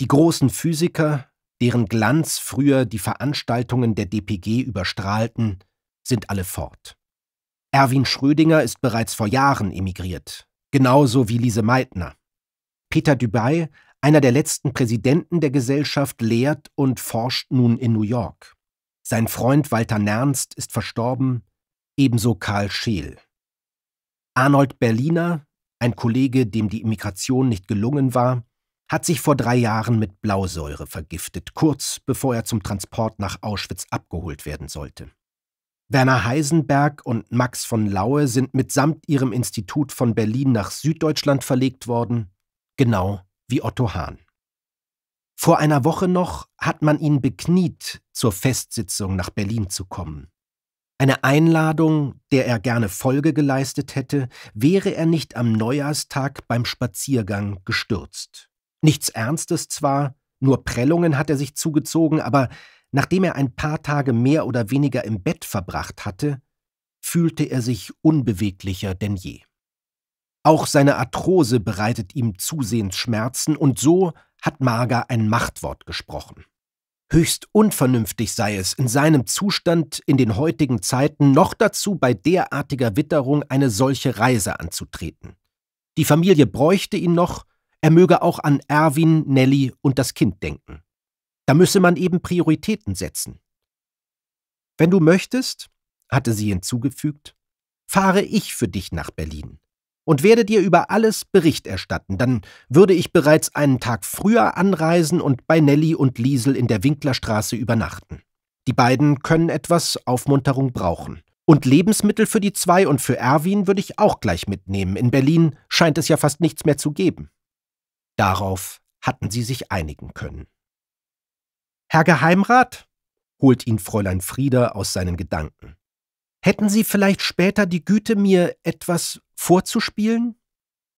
Die großen Physiker, deren Glanz früher die Veranstaltungen der DPG überstrahlten, sind alle fort. Erwin Schrödinger ist bereits vor Jahren emigriert, genauso wie Lise Meitner. Peter Dubai, einer der letzten Präsidenten der Gesellschaft, lehrt und forscht nun in New York. Sein Freund Walter Nernst ist verstorben, ebenso Karl Scheel. Arnold Berliner, ein Kollege, dem die Immigration nicht gelungen war, hat sich vor drei Jahren mit Blausäure vergiftet, kurz bevor er zum Transport nach Auschwitz abgeholt werden sollte. Werner Heisenberg und Max von Laue sind mitsamt ihrem Institut von Berlin nach Süddeutschland verlegt worden, genau wie Otto Hahn. Vor einer Woche noch hat man ihn bekniet, zur Festsitzung nach Berlin zu kommen. Eine Einladung, der er gerne Folge geleistet hätte, wäre er nicht am Neujahrstag beim Spaziergang gestürzt. Nichts Ernstes zwar, nur Prellungen hat er sich zugezogen, aber nachdem er ein paar Tage mehr oder weniger im Bett verbracht hatte, fühlte er sich unbeweglicher denn je. Auch seine Arthrose bereitet ihm zusehends Schmerzen, und so hat Marga ein Machtwort gesprochen. Höchst unvernünftig sei es, in seinem Zustand in den heutigen Zeiten noch dazu bei derartiger Witterung eine solche Reise anzutreten. Die Familie bräuchte ihn noch, er möge auch an Erwin, Nelly und das Kind denken. Da müsse man eben Prioritäten setzen. Wenn du möchtest, hatte sie hinzugefügt, fahre ich für dich nach Berlin und werde dir über alles Bericht erstatten. Dann würde ich bereits einen Tag früher anreisen und bei Nelly und Liesel in der Winklerstraße übernachten. Die beiden können etwas Aufmunterung brauchen. Und Lebensmittel für die zwei und für Erwin würde ich auch gleich mitnehmen. In Berlin scheint es ja fast nichts mehr zu geben. Darauf hatten sie sich einigen können. Herr Geheimrat, holt ihn Fräulein Frieder aus seinen Gedanken. Hätten Sie vielleicht später die Güte, mir etwas vorzuspielen?